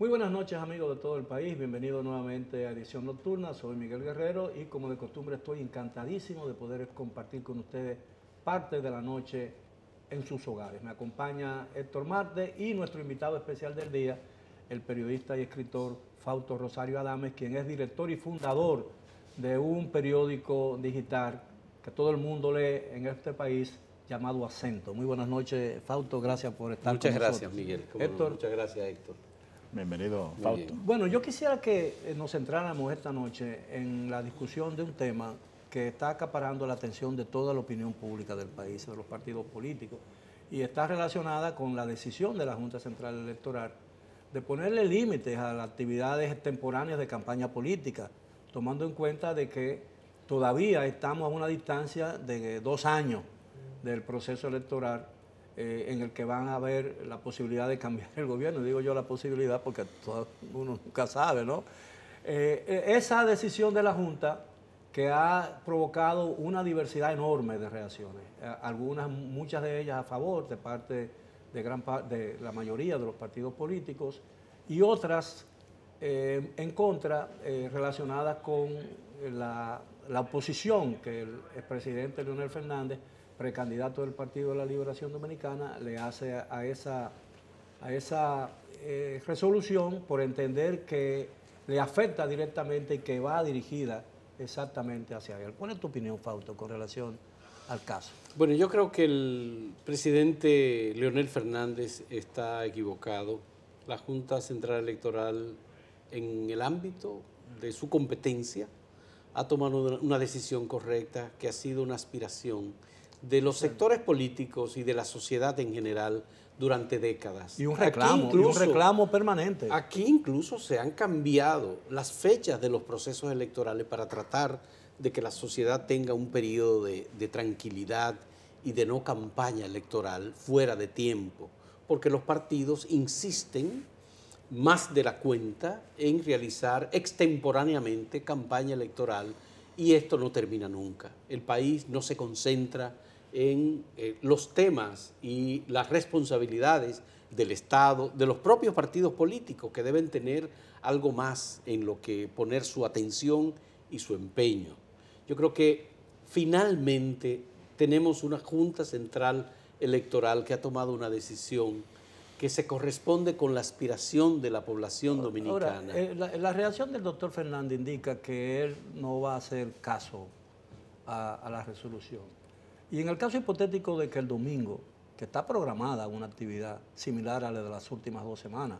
Muy buenas noches amigos de todo el país, bienvenidos nuevamente a Edición Nocturna, soy Miguel Guerrero y como de costumbre estoy encantadísimo de poder compartir con ustedes parte de la noche en sus hogares. Me acompaña Héctor Marte y nuestro invitado especial del día, el periodista y escritor Fausto Rosario Adames, quien es director y fundador de un periódico digital que todo el mundo lee en este país llamado Acento. Muy buenas noches, Fausto, gracias por estar muchas gracias, Miguel. Héctor, Muchas gracias, Héctor. Bienvenido, Fausto. Bueno, yo quisiera que eh, nos centráramos esta noche en la discusión de un tema que está acaparando la atención de toda la opinión pública del país, de los partidos políticos, y está relacionada con la decisión de la Junta Central Electoral de ponerle límites a las actividades extemporáneas de campaña política, tomando en cuenta de que todavía estamos a una distancia de dos años del proceso electoral eh, en el que van a haber la posibilidad de cambiar el gobierno. Digo yo la posibilidad porque todo, uno nunca sabe, ¿no? Eh, esa decisión de la Junta que ha provocado una diversidad enorme de reacciones, eh, algunas, muchas de ellas a favor de parte de, gran de la mayoría de los partidos políticos y otras en contra relacionadas con la, la oposición que el expresidente Leonel Fernández precandidato del Partido de la Liberación Dominicana, le hace a esa, a esa eh, resolución por entender que le afecta directamente y que va dirigida exactamente hacia él. ¿Cuál es tu opinión, Fausto, con relación al caso? Bueno, yo creo que el presidente Leonel Fernández está equivocado. La Junta Central Electoral, en el ámbito de su competencia, ha tomado una decisión correcta que ha sido una aspiración de los sectores políticos y de la sociedad en general durante décadas. Y un reclamo, un reclamo permanente. Aquí incluso se han cambiado las fechas de los procesos electorales para tratar de que la sociedad tenga un periodo de, de tranquilidad y de no campaña electoral fuera de tiempo, porque los partidos insisten más de la cuenta en realizar extemporáneamente campaña electoral y esto no termina nunca. El país no se concentra en eh, los temas y las responsabilidades del Estado, de los propios partidos políticos que deben tener algo más en lo que poner su atención y su empeño. Yo creo que finalmente tenemos una Junta Central Electoral que ha tomado una decisión que se corresponde con la aspiración de la población dominicana. Eh, la, reacción del doctor Fernández indica que él no va a hacer caso a la resolución. Y en el caso hipotético de que el domingo, que está programada una actividad similar a la de las últimas dos semanas,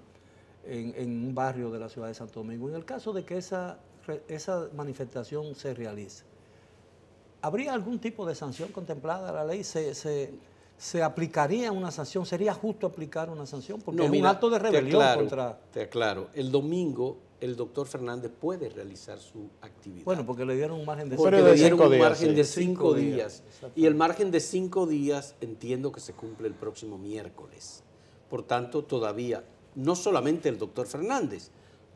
en, un barrio de la ciudad de Santo Domingo, en el caso de que esa, esa manifestación se realice, ¿habría algún tipo de sanción contemplada a la ley? ¿Se, se, aplicaría una sanción? ¿Sería justo aplicar una sanción? Porque es un acto de rebelión te contra... Te aclaro, el domingo el doctor Fernández puede realizar su actividad. Bueno, porque le dieron un margen de cinco, días, de días. Y el margen de cinco días entiendo que se cumple el próximo miércoles. Por tanto, todavía, no solamente el doctor Fernández,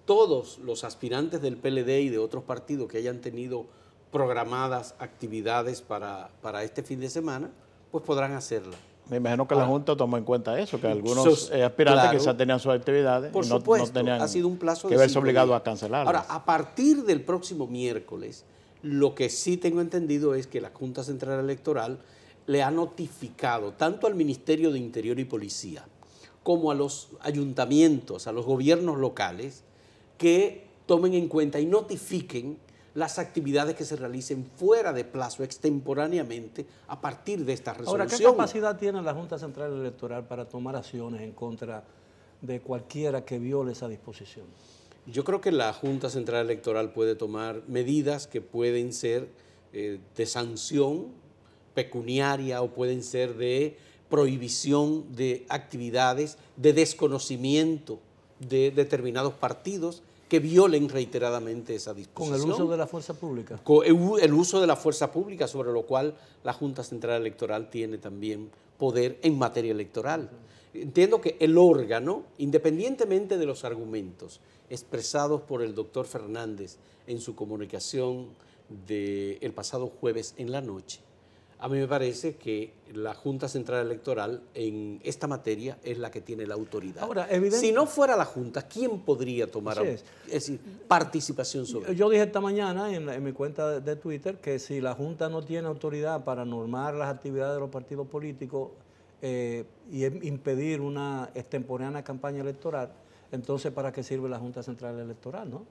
todos los aspirantes del PLD y de otros partidos que hayan tenido programadas actividades para, para este fin de semana, pues podrán hacerla. Me imagino que la Junta tomó en cuenta eso, que algunos eh, aspirantes que quizás tenían sus actividades no, tenían ha sido un plazo que verse obligado a cancelar. Ahora, a partir del próximo miércoles, lo que sí tengo entendido es que la Junta Central Electoral le ha notificado tanto al Ministerio de Interior y Policía como a los ayuntamientos, a los gobiernos locales, que tomen en cuenta y notifiquen las actividades que se realicen fuera de plazo extemporáneamente a partir de esta resolución. Ahora, ¿qué capacidad tiene la Junta Central Electoral para tomar acciones en contra de cualquiera que viole esa disposición? Yo creo que la Junta Central Electoral puede tomar medidas que pueden ser eh, de sanción pecuniaria o pueden ser de prohibición de actividades, de desconocimiento de determinados partidos que violen reiteradamente esa disposición. Con el uso de la fuerza pública. Con el uso de la fuerza pública, sobre lo cual la Junta Central Electoral tiene también poder en materia electoral. Entiendo que el órgano, independientemente de los argumentos expresados por el doctor Fernández en su comunicación del pasado jueves en la noche, a mí me parece que la Junta Central Electoral en esta materia es la que tiene la autoridad. Ahora, si no fuera la Junta, ¿quién podría tomar participación sobre yo, yo dije esta mañana en, mi cuenta de, Twitter que si la Junta no tiene autoridad para normar las actividades de los partidos políticos eh, y em-, impedir una extemporánea campaña electoral, entonces ¿para qué sirve la Junta Central Electoral? ¿no?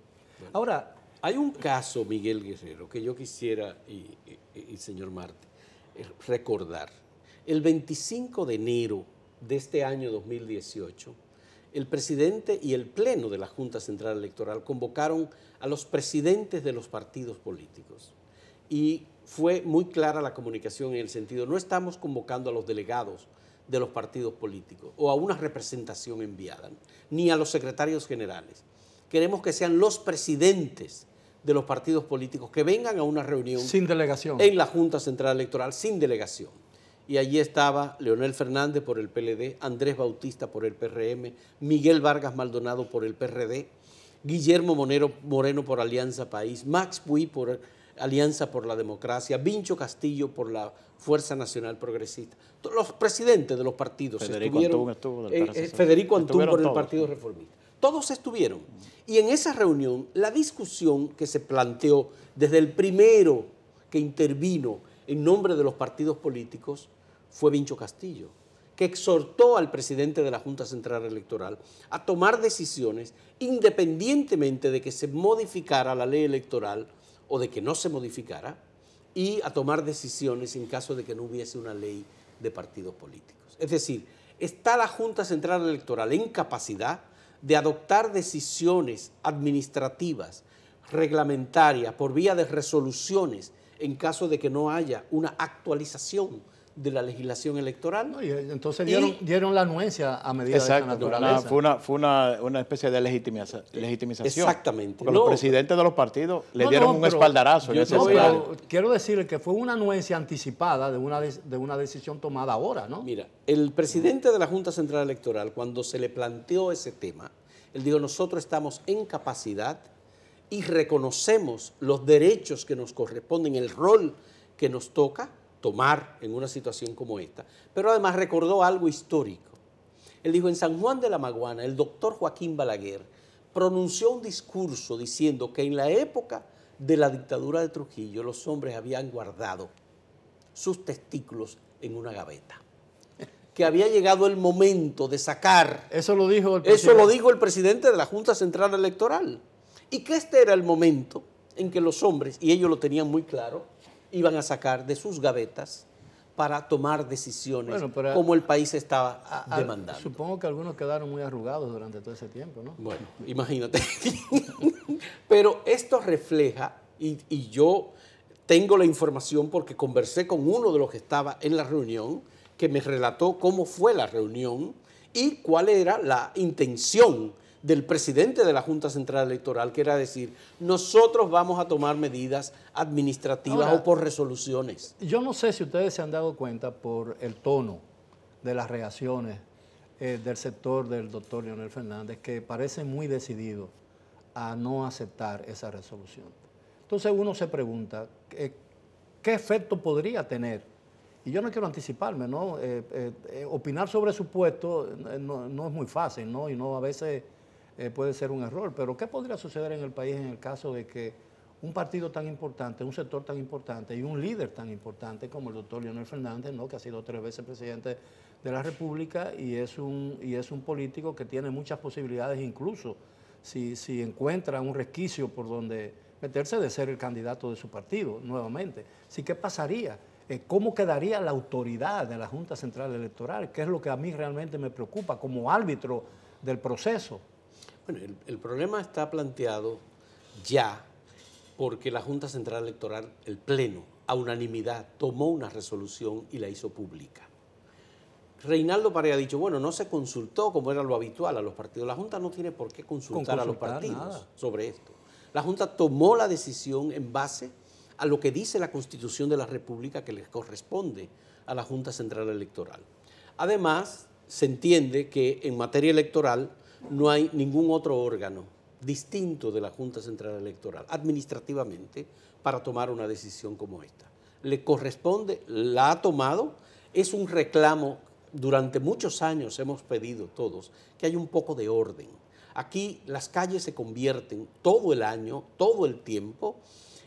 Ahora, hay un caso, Miguel Guerrero, que yo quisiera, y, señor Marte, recordar. El 25 de enero de este año 2018, el presidente y el pleno de la Junta Central Electoral convocaron a los presidentes de los partidos políticos. Y fue muy clara la comunicación en el sentido, no estamos convocando a los delegados de los partidos políticos o a una representación enviada, ni a los secretarios generales. Queremos que sean los presidentes de los partidos políticos que vengan a una reunión. Sin delegación. En la Junta Central Electoral, sin delegación. Y allí estaba Leonel Fernández por el PLD, Andrés Bautista por el PRM, Miguel Vargas Maldonado por el PRD, Guillermo Monero, Moreno por Alianza País, Max Puy por Alianza por la Democracia, Vincho Castillo por la Fuerza Nacional Progresista. Los presidentes de los partidos Federico Antún eh, Federico por el Partido Reformista. Todos estuvieron. Y en esa reunión, la discusión que se planteó desde el primero que intervino en nombre de los partidos políticos fue Vincho Castillo, que exhortó al presidente de la Junta Central Electoral a tomar decisiones independientemente de que se modificara la ley electoral o de que no se modificara, y a tomar decisiones en caso de que no hubiese una ley de partidos políticos. Es decir, está la Junta Central Electoral en capacidad de adoptar decisiones administrativas, reglamentarias, por vía de resoluciones, en caso de que no haya una actualización de la legislación electoral. y eh, entonces dieron, la anuencia a medida de esa naturaleza. fue, una, fue una, especie de legitimización. Exactamente. los presidentes de los partidos le dieron un espaldarazo. quiero decir que fue una anuencia anticipada de una, de una decisión tomada ahora, ¿no? Mira, el presidente de la Junta Central Electoral, cuando se le planteó ese tema, él dijo, nosotros estamos en capacidad y reconocemos los derechos que nos corresponden, el rol que nos toca tomar en una situación como esta. Pero además recordó algo histórico. Él dijo, en San Juan de la Maguana, el doctor Joaquín Balaguer pronunció un discurso diciendo que en la época de la dictadura de Trujillo los hombres habían guardado sus testículos en una gaveta. Que había llegado el momento de sacar. Eso lo dijo el presidente. Eso lo dijo el presidente de la Junta Central Electoral. Y que este era el momento en que los hombres, y ellos lo tenían muy claro, iban a sacar de sus gavetas para tomar decisiones como el país estaba ah, demandando. Supongo que algunos quedaron muy arrugados durante todo ese tiempo, ¿no? Bueno, imagínate. pero esto refleja, y, yo tengo la información porque conversé con uno de los que estaba en la reunión, que me relató cómo fue la reunión y cuál era la intención del presidente de la Junta Central Electoral, que era decir, nosotros vamos a tomar medidas administrativas o por resoluciones. Yo no sé si ustedes se han dado cuenta por el tono de las reacciones eh, del sector del doctor Leonel Fernández, que parece muy decidido a no aceptar esa resolución. Entonces uno se pregunta, eh, ¿qué efecto podría tener? Y yo no quiero anticiparme, ¿no? Eh, opinar sobre su puesto no, es muy fácil, ¿no? Y no a veces eh, puede ser un error. Pero ¿qué podría suceder en el país en el caso de que un partido tan importante, un sector tan importante y un líder tan importante como el doctor Leonel Fernández, ¿no? que ha sido tres veces presidente de la República y es un, y es un político que tiene muchas posibilidades, incluso si, si encuentra un resquicio por donde meterse de ser el candidato de su partido nuevamente. ¿qué pasaría? Eh, ¿Cómo quedaría la autoridad de la Junta Central Electoral? ¿Qué es lo que a mí realmente me preocupa como árbitro del proceso? Bueno, el, problema está planteado ya porque la Junta Central Electoral, el Pleno, a unanimidad, tomó una resolución y la hizo pública. Reinaldo Pareja ha dicho, bueno, no se consultó como era lo habitual a los partidos. La Junta no tiene por qué consultar, a los partidos sobre esto. La Junta tomó la decisión en base a lo que dice la Constitución de la República que les corresponde a la Junta Central Electoral. Además, se entiende que en materia electoral no hay ningún otro órgano distinto de la Junta Central Electoral administrativamente para tomar una decisión como esta. Le corresponde, la ha tomado, es un reclamo, durante muchos años hemos pedido todos que haya un poco de orden. Aquí las calles se convierten todo el año, todo el tiempo,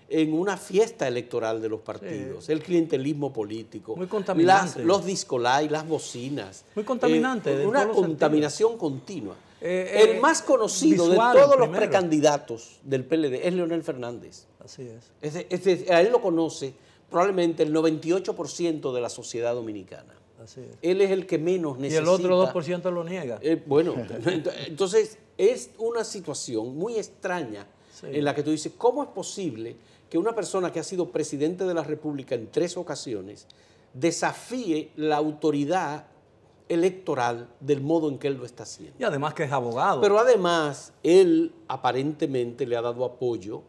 en una fiesta electoral de los partidos, el clientelismo político, Muy Las, los discolay, las bocinas. Muy contaminante. Eh, una contaminación continua. Eh, el eh, más conocido de todos los precandidatos del PLD es Leonel Fernández. Así es. a él lo conoce probablemente el 98% de la sociedad dominicana. Así es. Él es el que menos necesita. Y el otro 2% lo niega. Eh, bueno, entonces es una situación muy extraña en la que tú dices, ¿cómo es posible que una persona que ha sido presidente de la República en tres ocasiones desafíe la autoridad electoral del modo en que él lo está haciendo. Y además que es abogado. Pero además, él aparentemente le ha dado apoyo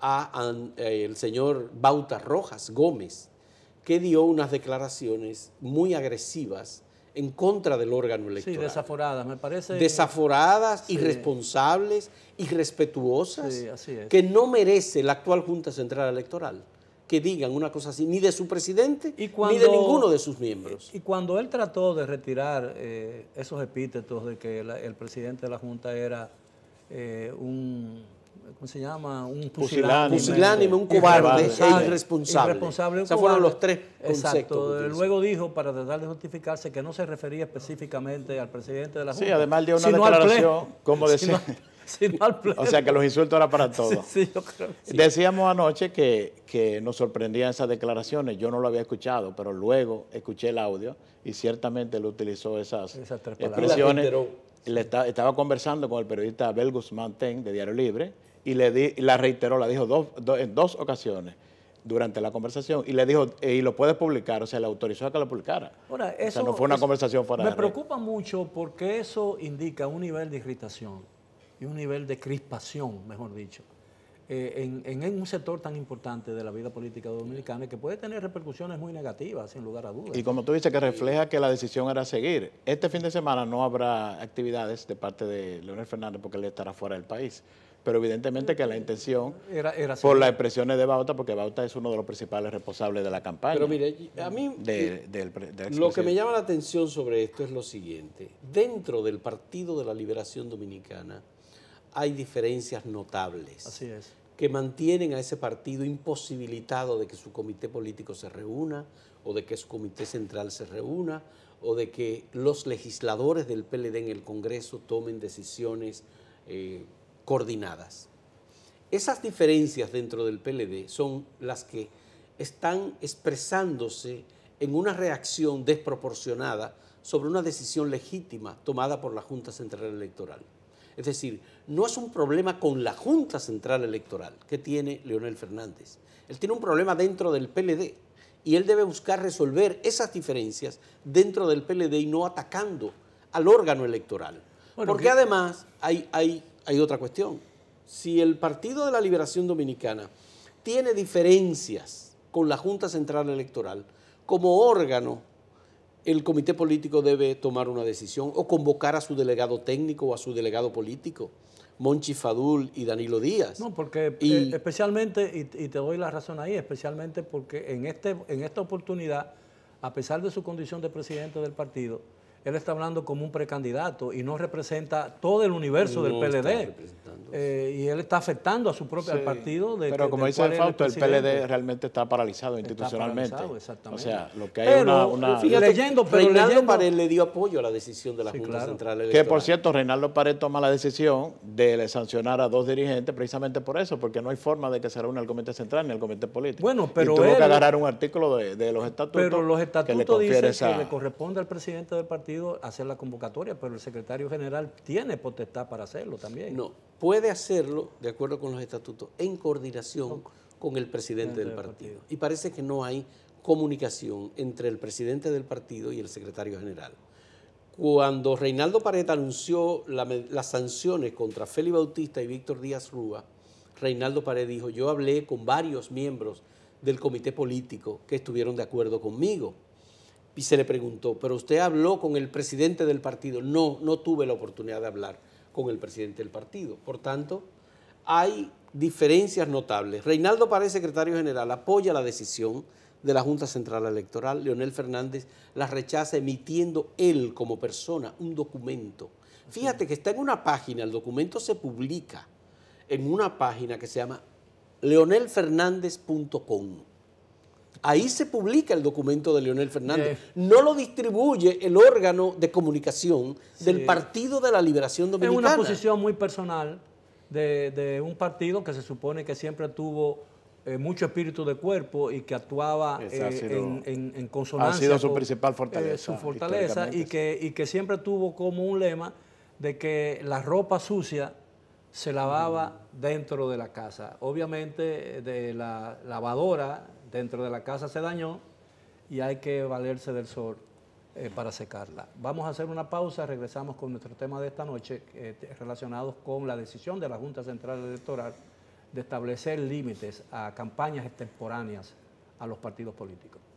al eh, señor Bauta Rojas Gómez, que dio unas declaraciones muy agresivas en contra del órgano electoral. Sí, desaforadas, me parece. Desaforadas, irresponsables, irrespetuosas, que no merece la actual Junta Central Electoral digan una cosa así, ni de su presidente, ni de ninguno de sus miembros. Y cuando él trató de retirar eh, esos epítetos de que el presidente de la Junta era eh, un, ¿cómo se llama? Un pusilánime. un cobarde e irresponsable. fueron los tres Exacto. Luego dijo, para tratar de justificarse, que no se refería específicamente al presidente de la Junta. Sí, además de una declaración, como decía... O sea que los insultos eran para todos. Decíamos anoche que, nos sorprendían esas declaraciones. Yo no lo había escuchado, pero luego escuché el audio y ciertamente él utilizó esas, expresiones. Le estaba conversando con el periodista Abel Guzmán Ten de Diario Libre y le la reiteró, la dijo dos, en dos ocasiones durante la conversación y le dijo, eh, y lo puedes publicar, o sea, le autorizó a que lo publicara. o sea, no fue una conversación fuera Me preocupa mucho porque eso indica un nivel de irritación y un nivel de crispación, mejor dicho, eh, en, un sector tan importante de la vida política dominicana que puede tener repercusiones muy negativas, sin lugar a dudas. Y como tú dices, que refleja que la decisión era seguir. Este fin de semana no habrá actividades de parte de Leonel Fernández porque él estará fuera del país. Pero evidentemente que la intención, por las expresiones de Bauta, porque Bauta es uno de los principales responsables de la campaña. Pero mire, a mí lo que me llama la atención sobre esto es lo siguiente. Dentro del Partido de la Liberación Dominicana, hay diferencias notables. Que mantienen a ese partido imposibilitado de que su comité político se reúna, o de que su comité central se reúna, o de que los legisladores del PLD en el Congreso tomen decisiones eh, coordinadas. Esas diferencias dentro del PLD son las que están expresándose en una reacción desproporcionada sobre una decisión legítima tomada por la Junta Central Electoral. Es decir, no es un problema con la Junta Central Electoral que tiene Leonel Fernández. Él tiene un problema dentro del PLD y él debe buscar resolver esas diferencias dentro del PLD y no atacando al órgano electoral. Porque además hay, hay otra cuestión. Si el Partido de la Liberación Dominicana tiene diferencias con la Junta Central Electoral como órgano el comité político debe tomar una decisión o convocar a su delegado técnico o a su delegado político, Monchi Fadul y Danilo Díaz. No, porque eh, especialmente, y, y, te doy la razón ahí, especialmente porque en, este, en esta oportunidad, a pesar de su condición de presidente del partido, él está hablando como un precandidato y no representa todo el universo del PLD. Eh, y él está afectando a su propio partido. De, pero como dice Fausto, el, el PLD realmente está paralizado institucionalmente. exactamente. O sea, lo que hay una, leyendo, pero Reinaldo le dio apoyo a la decisión de la Junta Central Que por cierto, Reinaldo Pared toma la decisión de sancionar a dos dirigentes precisamente por eso, porque no hay forma de que se reúna el Comité Central ni el Comité Político. Bueno, pero y tuvo que agarrar un artículo de, los estatutos. Pero los estatutos que le corresponde al presidente del partido hacer la convocatoria, pero el secretario general tiene potestad para hacerlo también. No, puede hacerlo de acuerdo con los estatutos, en coordinación con el presidente del partido. Y parece que no hay comunicación entre el presidente del partido y el secretario general. Cuando Reinaldo Pared anunció las sanciones contra Feli Bautista y Víctor Díaz Rúa, Reinaldo Pared dijo, yo hablé con varios miembros del comité político que estuvieron de acuerdo conmigo y se le preguntó, pero usted habló con el presidente del partido. No, no tuve la oportunidad de hablar con el presidente del partido. Por tanto, hay diferencias notables. Reinaldo Párez, secretario general, apoya la decisión de la Junta Central Electoral. Leonel Fernández la rechaza emitiendo él como persona un documento. Fíjate que está en una página, el documento se publica en una página que se llama leonelfernández.com. Ahí se publica el documento de Leonel Fernández. No lo distribuye el órgano de comunicación del Partido de la Liberación Dominicana. Es una posición muy personal de, un partido que se supone que siempre tuvo eh, mucho espíritu de cuerpo y que actuaba eh, en, consonancia. Ha sido su principal eh, fortaleza. su fortaleza y que, y que siempre tuvo como un lema de que la ropa sucia se lavaba dentro de la casa. Obviamente de la lavadora dentro de la casa se dañó y hay que valerse del sol eh, para secarla. Vamos a hacer una pausa, regresamos con nuestro tema de esta noche eh, relacionados con la decisión de la Junta Central Electoral de establecer límites a campañas extemporáneas a los partidos políticos.